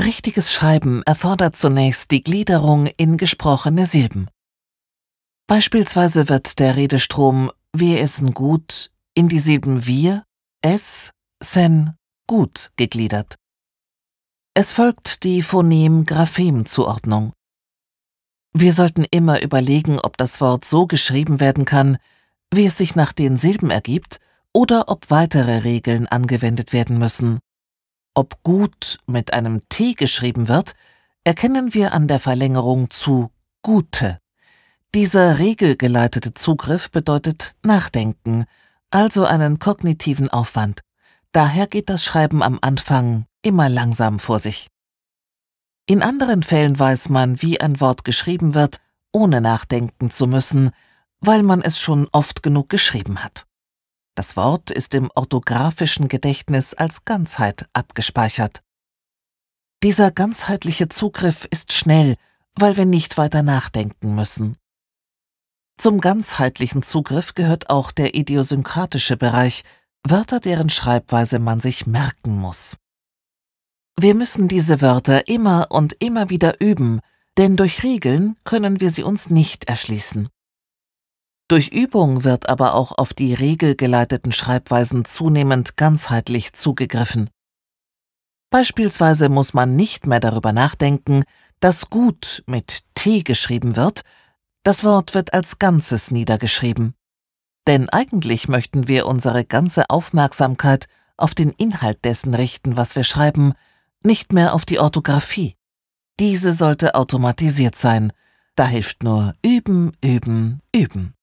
Richtiges Schreiben erfordert zunächst die Gliederung in gesprochene Silben. Beispielsweise wird der Redestrom Wir essen gut in die Silben Wir, Es, Sen, Gut gegliedert. Es folgt die Phonem-Graphem-Zuordnung. Wir sollten immer überlegen, ob das Wort so geschrieben werden kann, wie es sich nach den Silben ergibt, oder ob weitere Regeln angewendet werden müssen. Ob gut mit einem T geschrieben wird, erkennen wir an der Verlängerung zu gute. Dieser regelgeleitete Zugriff bedeutet Nachdenken, also einen kognitiven Aufwand. Daher geht das Schreiben am Anfang immer langsam vor sich. In anderen Fällen weiß man, wie ein Wort geschrieben wird, ohne nachdenken zu müssen, weil man es schon oft genug geschrieben hat. Das Wort ist im orthografischen Gedächtnis als Ganzheit abgespeichert. Dieser ganzheitliche Zugriff ist schnell, weil wir nicht weiter nachdenken müssen. Zum ganzheitlichen Zugriff gehört auch der idiosynkratische Bereich, Wörter, deren Schreibweise man sich merken muss. Wir müssen diese Wörter immer und immer wieder üben, denn durch Regeln können wir sie uns nicht erschließen. Durch Übung wird aber auch auf die regelgeleiteten Schreibweisen zunehmend ganzheitlich zugegriffen. Beispielsweise muss man nicht mehr darüber nachdenken, dass gut mit T geschrieben wird, das Wort wird als Ganzes niedergeschrieben. Denn eigentlich möchten wir unsere ganze Aufmerksamkeit auf den Inhalt dessen richten, was wir schreiben, nicht mehr auf die Orthographie. Diese sollte automatisiert sein. Da hilft nur üben, üben, üben.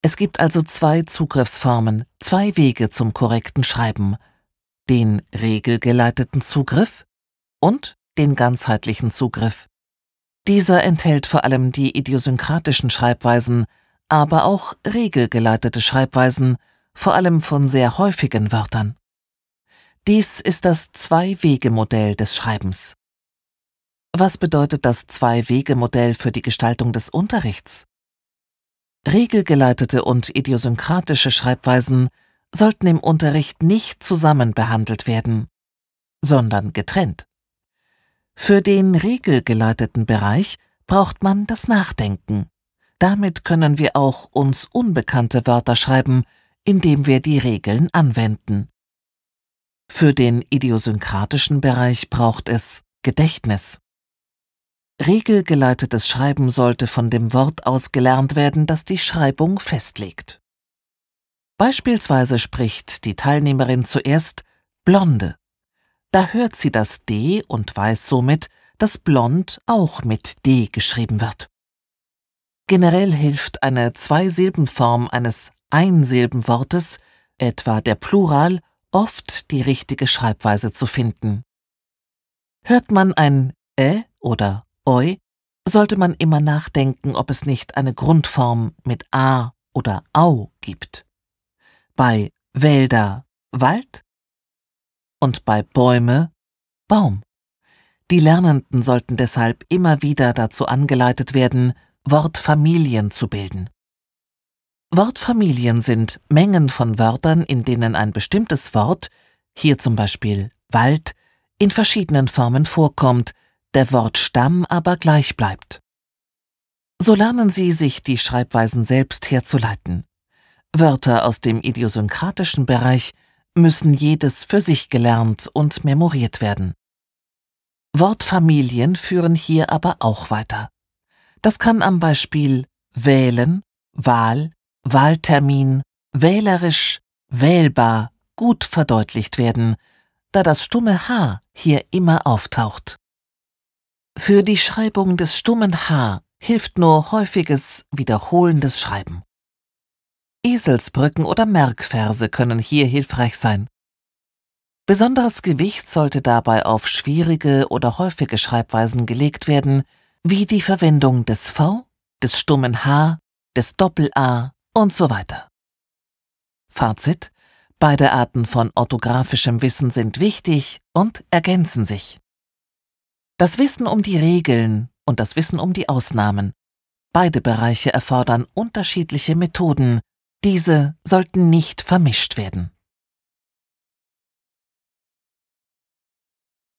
Es gibt also zwei Zugriffsformen, zwei Wege zum korrekten Schreiben. Den regelgeleiteten Zugriff und den ganzheitlichen Zugriff. Dieser enthält vor allem die idiosynkratischen Schreibweisen, aber auch regelgeleitete Schreibweisen, vor allem von sehr häufigen Wörtern. Dies ist das Zwei-Wege-Modell des Schreibens. Was bedeutet das Zwei-Wege-Modell für die Gestaltung des Unterrichts? Regelgeleitete und idiosynkratische Schreibweisen sollten im Unterricht nicht zusammen behandelt werden, sondern getrennt. Für den regelgeleiteten Bereich braucht man das Nachdenken. Damit können wir auch uns unbekannte Wörter schreiben, indem wir die Regeln anwenden. Für den idiosynkratischen Bereich braucht es Gedächtnis. Regelgeleitetes Schreiben sollte von dem Wort aus gelernt werden, das die Schreibung festlegt. Beispielsweise spricht die Teilnehmerin zuerst Blonde. Da hört sie das D und weiß somit, dass Blond auch mit D geschrieben wird. Generell hilft eine Zweisilbenform eines Einsilbenwortes, etwa der Plural, oft die richtige Schreibweise zu finden. Hört man ein Ä oder Oi sollte man immer nachdenken, ob es nicht eine Grundform mit A oder Au gibt. Bei Wälder Wald und bei Bäume Baum. Die Lernenden sollten deshalb immer wieder dazu angeleitet werden, Wortfamilien zu bilden. Wortfamilien sind Mengen von Wörtern, in denen ein bestimmtes Wort, hier zum Beispiel Wald, in verschiedenen Formen vorkommt, der Wortstamm aber gleich bleibt. So lernen Sie, sich die Schreibweisen selbst herzuleiten. Wörter aus dem idiosynkratischen Bereich müssen jedes für sich gelernt und memoriert werden. Wortfamilien führen hier aber auch weiter. Das kann am Beispiel wählen, Wahl, Wahltermin, wählerisch, wählbar gut verdeutlicht werden, da das stumme H hier immer auftaucht. Für die Schreibung des stummen H hilft nur häufiges, wiederholendes Schreiben. Eselsbrücken oder Merkverse können hier hilfreich sein. Besonderes Gewicht sollte dabei auf schwierige oder häufige Schreibweisen gelegt werden, wie die Verwendung des V, des stummen H, des Doppel-A und so weiter. Fazit: Beide Arten von orthografischem Wissen sind wichtig und ergänzen sich. Das Wissen um die Regeln und das Wissen um die Ausnahmen. Beide Bereiche erfordern unterschiedliche Methoden. Diese sollten nicht vermischt werden.